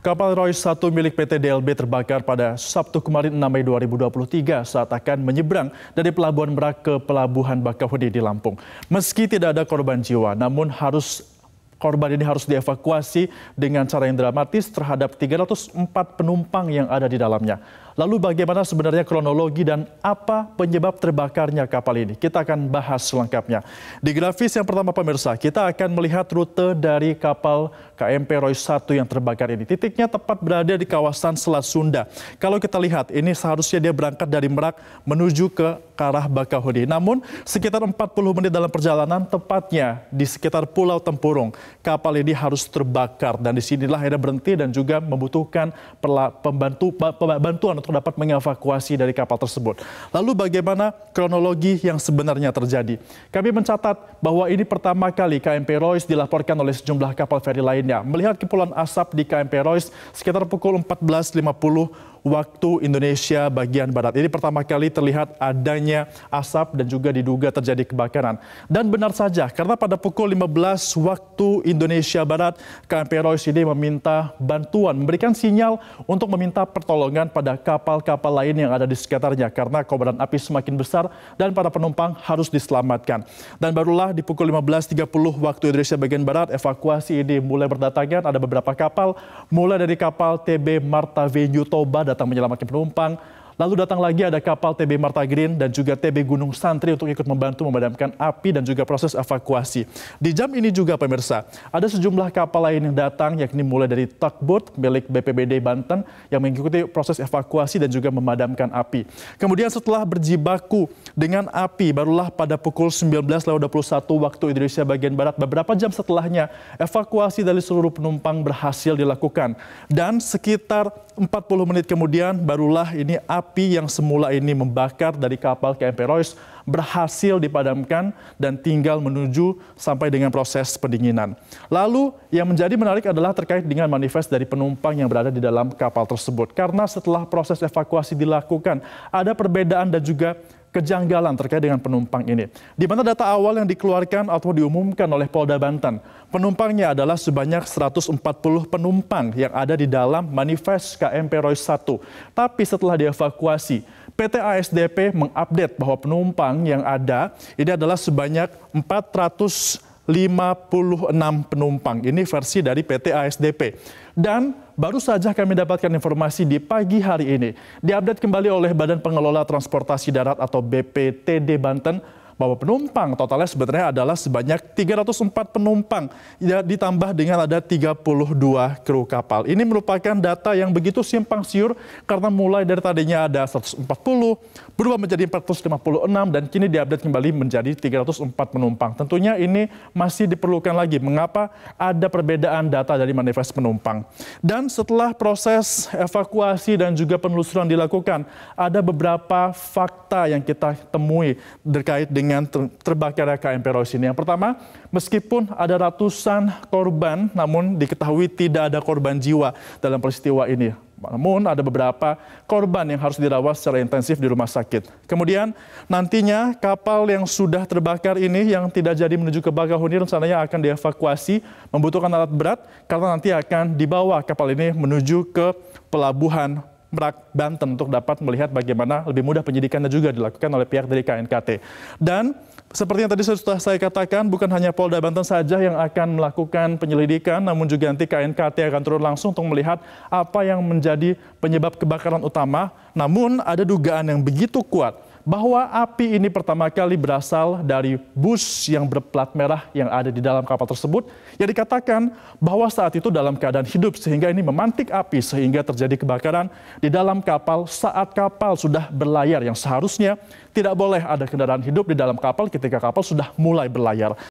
Kapal Roy 1 milik PT DLB terbakar pada Sabtu kemarin 6 Mei 2023 saat akan menyeberang dari Pelabuhan Merak ke Pelabuhan Bakauheni di Lampung. Meski tidak ada korban jiwa, namun harus korban ini harus dievakuasi dengan cara yang dramatis terhadap 304 penumpang yang ada di dalamnya. Lalu bagaimana sebenarnya kronologi dan apa penyebab terbakarnya kapal ini? Kita akan bahas selengkapnya. Di grafis yang pertama pemirsa, kita akan melihat rute dari kapal KMP Roy 1 yang terbakar ini. Titiknya tepat berada di kawasan Selat Sunda. Kalau kita lihat, ini seharusnya dia berangkat dari Merak menuju ke arah Bakahuni. Namun sekitar 40 menit dalam perjalanan, tepatnya di sekitar Pulau Tempurung, kapal ini harus terbakar dan disinilah akhirnya berhenti dan juga membutuhkan pembantu, pembantuan untuk dapat mengevakuasi dari kapal tersebut. Lalu bagaimana kronologi yang sebenarnya terjadi? Kami mencatat bahwa ini pertama kali KMP Royce dilaporkan oleh sejumlah kapal feri lainnya. Melihat kepulan asap di KMP Royce sekitar pukul 14.50 waktu Indonesia bagian barat. Ini pertama kali terlihat adanya asap dan juga diduga terjadi kebakaran. Dan benar saja, karena pada pukul 15 waktu Indonesia Barat, KMP Royce ini meminta bantuan, memberikan sinyal untuk meminta pertolongan pada kapal-kapal lain yang ada di sekitarnya karena kobaran api semakin besar dan para penumpang harus diselamatkan. Dan barulah di pukul 15.30 waktu Indonesia bagian barat, evakuasi ini mulai berdatangan. Ada beberapa kapal, mulai dari kapal TB Marta Venue Toba datang menyelamatkan penumpang Lalu datang lagi ada kapal TB Marta Green dan juga TB Gunung Santri untuk ikut membantu memadamkan api dan juga proses evakuasi. Di jam ini juga pemirsa, ada sejumlah kapal lain yang datang yakni mulai dari tugboat milik BPBD Banten yang mengikuti proses evakuasi dan juga memadamkan api. Kemudian setelah berjibaku dengan api barulah pada pukul 19.21 waktu Indonesia bagian barat beberapa jam setelahnya evakuasi dari seluruh penumpang berhasil dilakukan dan sekitar 40 menit kemudian barulah ini api api yang semula ini membakar dari kapal KMP Royce berhasil dipadamkan dan tinggal menuju sampai dengan proses pendinginan. Lalu yang menjadi menarik adalah terkait dengan manifest dari penumpang yang berada di dalam kapal tersebut. Karena setelah proses evakuasi dilakukan, ada perbedaan dan juga kejanggalan terkait dengan penumpang ini. Di mana data awal yang dikeluarkan atau diumumkan oleh Polda Banten, penumpangnya adalah sebanyak 140 penumpang yang ada di dalam manifest KMP Roy 1. Tapi setelah dievakuasi, PT ASDP mengupdate bahwa penumpang yang ada ini adalah sebanyak 456 penumpang. Ini versi dari PT ASDP. Dan Baru saja kami dapatkan informasi di pagi hari ini. Diupdate kembali oleh Badan Pengelola Transportasi Darat atau BPTD Banten bahwa penumpang totalnya sebenarnya adalah sebanyak 304 penumpang ya, ditambah dengan ada 32 kru kapal. Ini merupakan data yang begitu simpang siur karena mulai dari tadinya ada 140 berubah menjadi 456 dan kini diupdate kembali menjadi 304 penumpang. Tentunya ini masih diperlukan lagi mengapa ada perbedaan data dari manifest penumpang. Dan setelah proses evakuasi dan juga penelusuran dilakukan, ada beberapa fakta yang kita temui terkait dengan dengan terbakarnya KM Peros ini. Yang pertama, meskipun ada ratusan korban, namun diketahui tidak ada korban jiwa dalam peristiwa ini. Namun ada beberapa korban yang harus dirawat secara intensif di rumah sakit. Kemudian nantinya kapal yang sudah terbakar ini yang tidak jadi menuju ke Bagahuni rencananya akan dievakuasi membutuhkan alat berat karena nanti akan dibawa kapal ini menuju ke pelabuhan Merak, Banten untuk dapat melihat bagaimana lebih mudah penyidikannya juga dilakukan oleh pihak dari KNKT. Dan seperti yang tadi sudah saya katakan, bukan hanya Polda Banten saja yang akan melakukan penyelidikan, namun juga nanti KNKT akan turun langsung untuk melihat apa yang menjadi penyebab kebakaran utama. Namun ada dugaan yang begitu kuat bahwa api ini pertama kali berasal dari bus yang berplat merah yang ada di dalam kapal tersebut yang dikatakan bahwa saat itu dalam keadaan hidup sehingga ini memantik api sehingga terjadi kebakaran di dalam kapal saat kapal sudah berlayar yang seharusnya tidak boleh ada kendaraan hidup di dalam kapal ketika kapal sudah mulai berlayar.